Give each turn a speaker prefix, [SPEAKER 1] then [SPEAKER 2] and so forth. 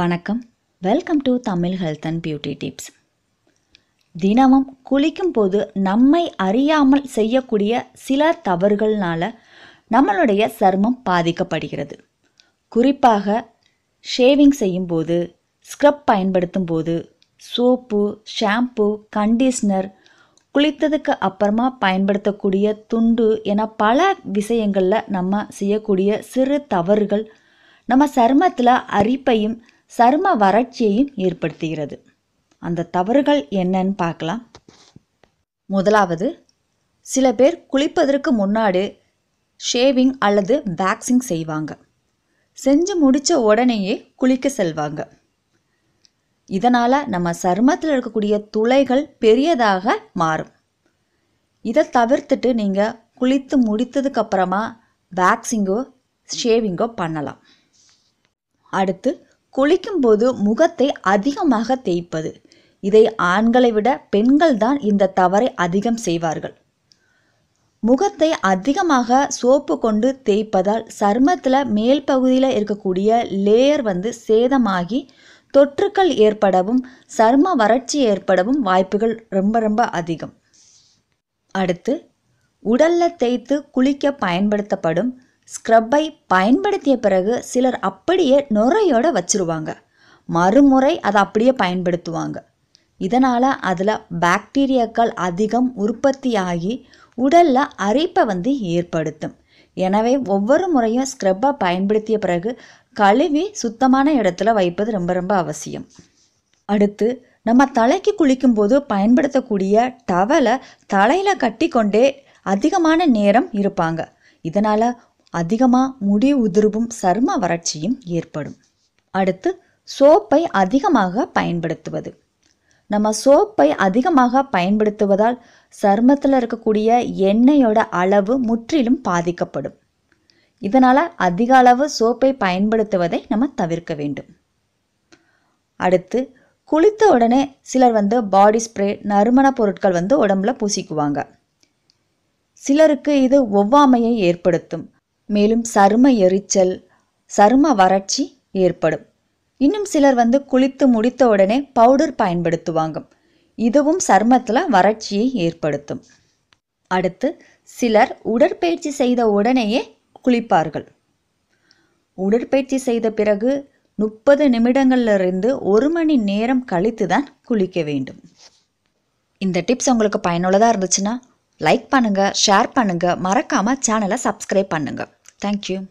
[SPEAKER 1] வணக்கம் welcome to Tamil health and beauty tips தினமும் குளிக்கும் போது நம்மை அறியாமல் செய்யக்கூடிய சில தவறுகள்னால நம்மளுடைய சர்மம் பாதிக்கப்படுகிறது குறிப்பாக ஷேவிங் செய்யும்போது ஸ்க்ரப் பயன்படுத்தும் போது சோப்பு ஷாம்பு கண்டிஷ்னர் குளித்ததுக்கு அப்புறமா பயன்படுத்தக்கூடிய துண்டு என பல விஷயங்களில் நம்ம செய்யக்கூடிய சிறு தவறுகள் நம்ம சருமத்தில் அரிப்பையும் சரும வறட்சியையும் ஏற்படுத்துகிறது அந்த தவறுகள் என்னன்னு பார்க்கலாம் முதலாவது சில பேர் குளிப்பதற்கு முன்னாடி ஷேவிங் அல்லது வேக்சிங் செய்வாங்க செஞ்சு முடித்த உடனேயே குளிக்க செல்வாங்க இதனால் நம்ம சருமத்தில் இருக்கக்கூடிய துளைகள் பெரியதாக மாறும் இதை தவிர்த்துட்டு நீங்கள் குளித்து முடித்ததுக்கப்புறமா வேக்சிங்கோ ஷேவிங்கோ பண்ணலாம் அடுத்து குளிக்கும்போது முகத்தை அதிகமாக தேய்ப்பது இதை ஆண்களை விட பெண்கள் தான் இந்த தவறை அதிகம் செய்வார்கள் முகத்தை அதிகமாக சோப்பு கொண்டு தேய்ப்பதால் சர்மத்தில் மேல் பகுதியில் இருக்கக்கூடிய லேயர் வந்து சேதமாகி தொற்றுக்கள் ஏற்படவும் சர்ம வறட்சி ஏற்படவும் வாய்ப்புகள் ரொம்ப ரொம்ப அதிகம் அடுத்து உடலில் தேய்த்து குளிக்க பயன்படுத்தப்படும் ஸ்க்ரப்பை பயன்படுத்திய பிறகு சிலர் அப்படியே நுரையோட வச்சுருவாங்க மறுமுறை அதை அப்படியே பயன்படுத்துவாங்க இதனால் அதில் பாக்டீரியாக்கள் அதிகம் உற்பத்தியாகி உடலில் அரிப்பை வந்து ஏற்படுத்தும் எனவே ஒவ்வொரு முறையும் ஸ்க்ரப்பை பயன்படுத்திய பிறகு கழுவி சுத்தமான இடத்துல வைப்பது ரொம்ப ரொம்ப அவசியம் அடுத்து நம்ம தலைக்கு குளிக்கும்போது பயன்படுத்தக்கூடிய டவலை தலையில் கட்டி கொண்டே அதிகமான நேரம் இருப்பாங்க இதனால் அதிகமாக முடி உதிர்வும் சரும வறட்சியும் ஏற்படும் அடுத்து சோப்பை அதிகமாக பயன்படுத்துவது நம்ம சோப்பை அதிகமாக பயன்படுத்துவதால் சருமத்தில் இருக்கக்கூடிய எண்ணெயோட அளவு முற்றிலும் பாதிக்கப்படும் இதனால் அதிக அளவு சோப்பை பயன்படுத்துவதை நம்ம தவிர்க்க வேண்டும் அடுத்து குளித்த உடனே சிலர் வந்து பாடி ஸ்ப்ரே நறுமண பொருட்கள் வந்து உடம்புல பூசிக்குவாங்க சிலருக்கு இது ஒவ்வாமையை ஏற்படுத்தும் மேலும் சரும எரிச்சல் சரும வறட்சி ஏற்படும் இன்னும் சிலர் வந்து குளித்து முடித்த உடனே பவுடர் பயன்படுத்துவாங்க இதுவும் சருமத்தில் வறட்சியை ஏற்படுத்தும் அடுத்து சிலர் உடற்பயிற்சி செய்த உடனேயே குளிப்பார்கள் உடற்பயிற்சி செய்த பிறகு முப்பது நிமிடங்கள்லிருந்து ஒரு மணி நேரம் கழித்து தான் குளிக்க வேண்டும் இந்த டிப்ஸ் உங்களுக்கு பயனுள்ளதாக இருந்துச்சுன்னா லைக் பண்ணுங்கள் ஷேர் பண்ணுங்கள் மறக்காமல் சேனலை சப்ஸ்கிரைப் பண்ணுங்கள் Thank you.